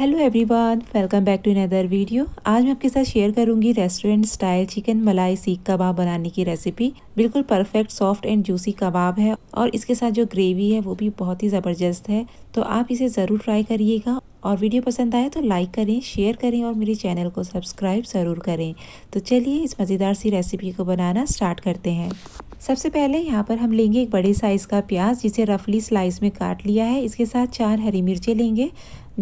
hello everyone welcome back to another video आज मैं आपके साथ शेयर करूंगी restaurant style chicken malai seekh कबाब बनाने की रेसिपी बिल्कुल perfect soft and juicy kebab है और इसके साथ जो ग्रेवी है वो भी बहुत ही ज़बरदस्त है तो आप इसे ज़रूर ट्राई करिएगा और वीडियो पसंद आए तो लाइक करें शेयर करें और मेरे चैनल को सब्सक्राइब ज़रूर करें तो चलिए इस मज़ेदार सी रेसिपी को बनाना स्टार्ट करते हैं सबसे पहले यहाँ पर हम लेंगे एक बड़े साइज़ का प्याज जिसे रफली स्लाइस में काट लिया है इसके साथ चार हरी मिर्चें लेंगे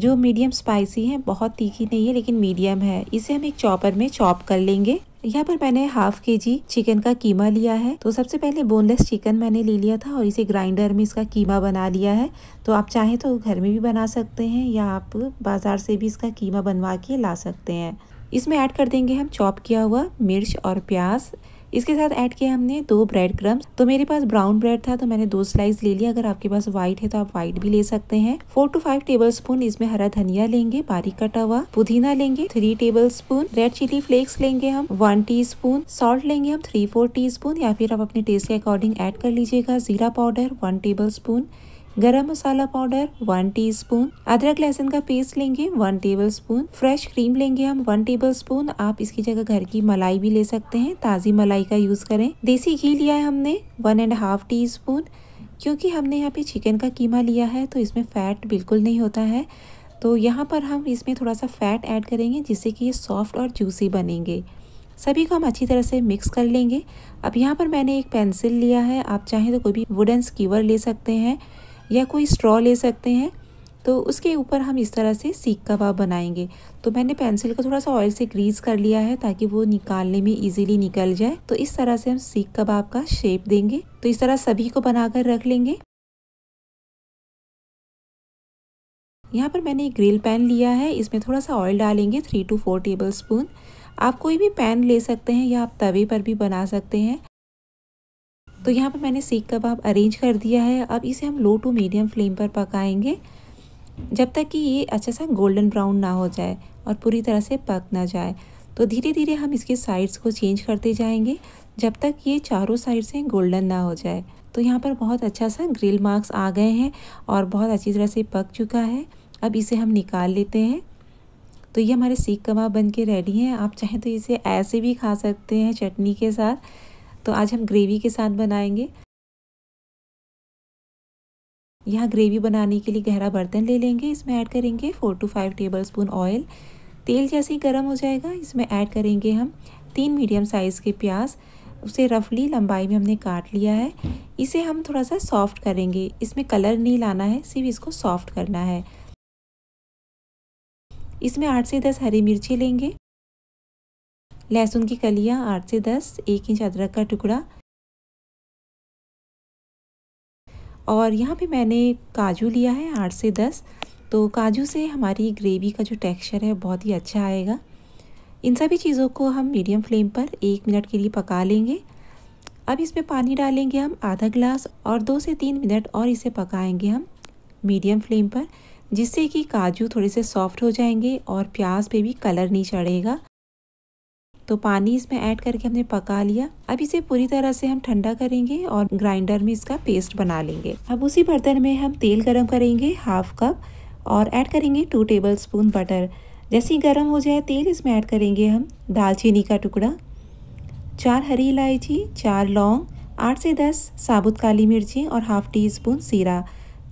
जो मीडियम स्पाइसी हैं बहुत तीखी नहीं है लेकिन मीडियम है इसे हम एक चॉपर में चॉप कर लेंगे यहाँ पर मैंने हाफ के जी चिकन का कीमा लिया है तो सबसे पहले बोनलेस चिकन मैंने ले लिया था और इसे ग्राइंडर में इसका कीमा बना लिया है तो आप चाहें तो घर में भी बना सकते हैं या आप बाज़ार से भी इसका कीमा बनवा के ला सकते हैं इसमें ऐड कर देंगे हम चॉप किया हुआ मिर्च और प्याज इसके साथ ऐड किया हमने दो ब्रेड क्रम्स तो मेरे पास ब्राउन ब्रेड था तो मैंने दो स्लाइस ले लिया अगर आपके पास व्हाइट है तो आप व्हाइट भी ले सकते हैं four to five tablespoon इसमें हरा धनिया लेंगे बारीक कटा हुआ पुदीना लेंगे three tablespoon red chilli flakes लेंगे हम वन टी स्पून सॉल्ट लेंगे हम थ्री फोर टी स्पून या फिर आप अपने टेस्ट के अकॉर्डिंग एड कर लीजिएगा जीरा पाउडर वन टेबल स्पून गरम मसाला पाउडर वन टीस्पून अदरक लहसुन का पेस्ट लेंगे one tablespoon fresh cream लेंगे हम वन टेबल स्पून आप इसकी जगह घर की मलाई भी ले सकते हैं ताज़ी मलाई का यूज़ करें देसी घी लिया है हमने one and half teaspoon क्योंकि हमने यहाँ पे चिकन का कीमा लिया है तो इसमें फ़ैट बिल्कुल नहीं होता है तो यहाँ पर हम इसमें थोड़ा सा फ़ैट ऐड करेंगे जिससे कि ये सॉफ्ट और जूसी बनेंगे सभी को हम अच्छी तरह से मिक्स कर लेंगे अब यहाँ पर मैंने एक पेंसिल लिया है आप चाहें तो कोई भी वुडन स्कीवर ले सकते हैं या कोई स्ट्रॉ ले सकते हैं तो उसके ऊपर हम इस तरह से सीख कबाब बनाएंगे तो मैंने पेंसिल को थोड़ा सा ऑयल से ग्रीस कर लिया है ताकि वो निकालने में इजीली निकल जाए तो इस तरह से हम सीख कबाब का शेप देंगे तो इस तरह सभी को बनाकर रख लेंगे यहाँ पर मैंने एक ग्रिल पैन लिया है इसमें थोड़ा सा ऑयल डालेंगे three to four tablespoon आप कोई भी पैन ले सकते हैं या आप तवे पर भी बना सकते हैं तो यहाँ पर मैंने सीख कबाब अरेंज कर दिया है अब इसे हम लो टू मीडियम फ्लेम पर पकाएंगे जब तक कि ये अच्छा सा गोल्डन ब्राउन ना हो जाए और पूरी तरह से पक ना जाए तो धीरे धीरे हम इसके साइड्स को चेंज करते जाएंगे जब तक ये चारों साइड से गोल्डन ना हो जाए तो यहाँ पर बहुत अच्छा सा ग्रिल मार्क्स आ गए हैं और बहुत अच्छी तरह से पक चुका है अब इसे हम निकाल लेते हैं तो ये हमारे सीख कबाब बन के रेडी हैं आप चाहें तो इसे ऐसे भी खा सकते हैं चटनी के साथ तो आज हम ग्रेवी के साथ बनाएंगे यहाँ ग्रेवी बनाने के लिए गहरा बर्तन ले लेंगे इसमें ऐड करेंगे four to five tablespoon oil तेल जैसे ही गर्म हो जाएगा इसमें ऐड करेंगे हम तीन मीडियम साइज़ के प्याज उसे रफली लंबाई में हमने काट लिया है इसे हम थोड़ा सा सॉफ्ट करेंगे इसमें कलर नहीं लाना है सिर्फ इसको सॉफ्ट करना है इसमें आठ से दस हरी मिर्ची लेंगे लहसुन की कलियां आठ से दस एक इंच अदरक का टुकड़ा और यहाँ पे मैंने काजू लिया है आठ से दस तो काजू से हमारी ग्रेवी का जो टेक्सचर है बहुत ही अच्छा आएगा इन सभी चीज़ों को हम मीडियम फ्लेम पर एक मिनट के लिए पका लेंगे अब इसमें पानी डालेंगे हम आधा गिलास और दो से तीन मिनट और इसे पकाएंगे हम मीडियम फ्लेम पर जिससे कि काजू थोड़े से सॉफ्ट हो जाएंगे और प्याज पे भी कलर नहीं चढ़ेगा तो पानी इसमें ऐड करके हमने पका लिया अब इसे पूरी तरह से हम ठंडा करेंगे और ग्राइंडर में इसका पेस्ट बना लेंगे अब उसी बर्तन में हम तेल गर्म करेंगे हाफ कप और ऐड करेंगे टू टेबल स्पून बटर जैसे ही गर्म हो जाए तेल इसमें ऐड करेंगे हम दालचीनी का टुकड़ा चार हरी इलायची चार लौंग आठ से दस साबुत काली मिर्ची और हाफ टी स्पून सीरा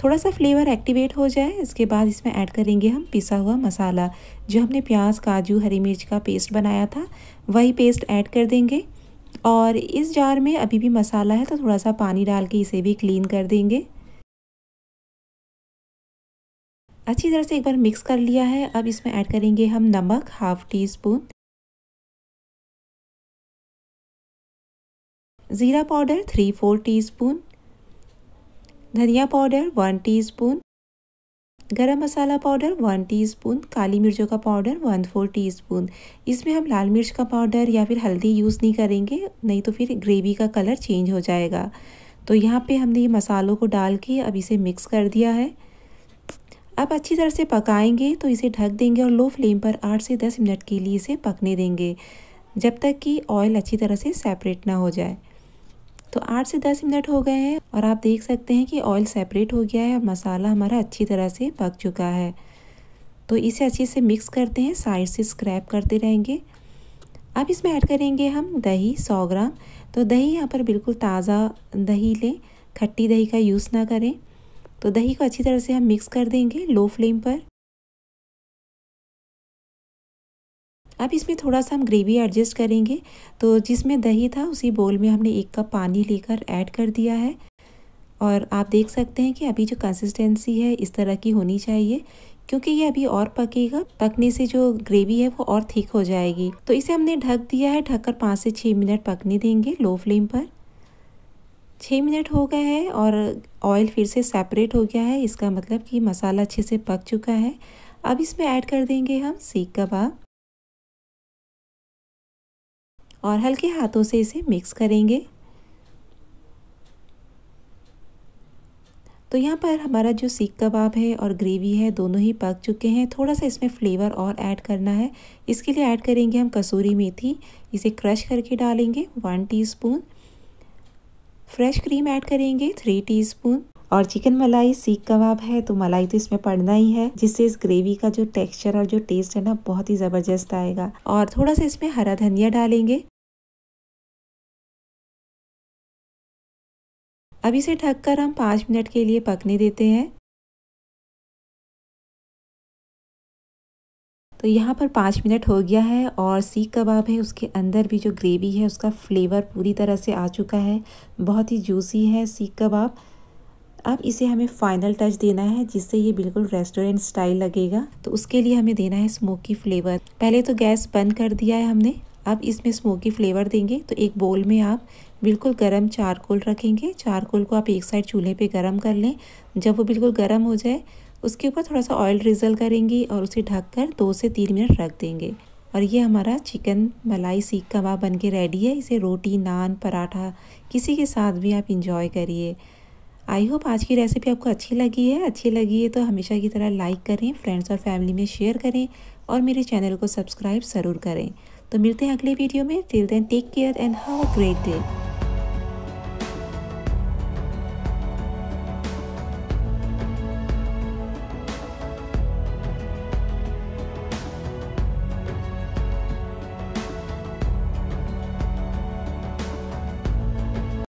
थोड़ा सा फ्लेवर एक्टिवेट हो जाए इसके बाद इसमें ऐड करेंगे हम पिसा हुआ मसाला जो हमने प्याज काजू हरी मिर्च का पेस्ट बनाया था वही पेस्ट ऐड कर देंगे और इस जार में अभी भी मसाला है तो थोड़ा सा पानी डाल के इसे भी क्लीन कर देंगे अच्छी तरह से एक बार मिक्स कर लिया है अब इसमें ऐड करेंगे हम नमक हाफ़ टी स्पून ज़ीरा powder three four teaspoon धनिया powder one teaspoon garam masala powder one teaspoon काली मिर्चों का पाउडर वन फोर टीस्पून इसमें हम लाल मिर्च का पाउडर या फिर हल्दी यूज़ नहीं करेंगे नहीं तो फिर ग्रेवी का कलर चेंज हो जाएगा तो यहाँ पे हमने ये मसालों को डाल के अब इसे मिक्स कर दिया है अब अच्छी तरह से पकाएंगे तो इसे ढक देंगे और लो फ्लेम पर आठ से दस मिनट के लिए इसे पकने देंगे जब तक कि ऑयल अच्छी तरह से सेपरेट ना हो जाए तो आठ से दस मिनट हो गए हैं और आप देख सकते हैं कि ऑयल सेपरेट हो गया है और मसाला हमारा अच्छी तरह से पक चुका है तो इसे अच्छे से मिक्स करते हैं साइड से स्क्रैप करते रहेंगे अब इसमें ऐड करेंगे हम दही सौ ग्राम तो दही यहाँ पर बिल्कुल ताज़ा दही लें खट्टी दही का यूज़ ना करें तो दही को अच्छी तरह से हम मिक्स कर देंगे लो फ्लेम पर अब इसमें थोड़ा सा हम ग्रेवी एडजस्ट करेंगे तो जिसमें दही था उसी बोल में हमने एक कप पानी लेकर ऐड कर दिया है और आप देख सकते हैं कि अभी जो कंसिस्टेंसी है इस तरह की होनी चाहिए क्योंकि ये अभी और पकेगा पकने से जो ग्रेवी है वो और थिक हो जाएगी तो इसे हमने ढक दिया है ढककर पाँच से छः मिनट पकने देंगे लो फ्लेम पर छः मिनट हो गए हैं और ऑयल फिर से सेपरेट हो गया है इसका मतलब कि मसाला अच्छे से पक चुका है अब इसमें ऐड कर देंगे हम सीख कबाब और हल्के हाथों से इसे मिक्स करेंगे तो यहाँ पर हमारा जो सीख कबाब है और ग्रेवी है दोनों ही पक चुके हैं थोड़ा सा इसमें फ्लेवर और ऐड करना है इसके लिए ऐड करेंगे हम कसूरी मेथी इसे क्रश करके डालेंगे one teaspoon fresh cream add करेंगे थ्री टीस्पून और चिकन मलाई सीख कबाब है तो मलाई तो इसमें पड़ना ही है जिससे इस ग्रेवी का जो टेक्सचर और जो टेस्ट है ना बहुत ही ज़बरदस्त आएगा और थोड़ा सा इसमें हरा धनिया डालेंगे अब इसे ढककर हम पाँच मिनट के लिए पकने देते हैं तो यहाँ पर पाँच मिनट हो गया है और सीख कबाब है उसके अंदर भी जो ग्रेवी है उसका फ्लेवर पूरी तरह से आ चुका है बहुत ही जूसी है सीख कबाब अब इसे हमें फाइनल टच देना है जिससे ये बिल्कुल रेस्टोरेंट स्टाइल लगेगा तो उसके लिए हमें देना है स्मोकी फ्लेवर पहले तो गैस बंद कर दिया है हमने अब इसमें स्मोकी फ्लेवर देंगे तो एक बोल में आप बिल्कुल गर्म चारकोल रखेंगे चारकोल को आप एक साइड चूल्हे पे गर्म कर लें जब वो बिल्कुल गर्म हो जाए उसके ऊपर थोड़ा सा ऑयल रिजल करेंगे और उसे ढक कर दो से तीन मिनट रख देंगे और ये हमारा चिकन मलाई सीख कबाब बन के रेडी है इसे रोटी नान पराठा किसी के साथ भी आप इंजॉय करिए आई होप आज की रेसिपी आपको अच्छी लगी है अच्छी लगी है तो हमेशा की तरह लाइक करें फ्रेंड्स और फैमिली में शेयर करें और मेरे चैनल को सब्सक्राइब ज़रूर करें तो मिलते हैं अगले वीडियो में till then take care and have a great day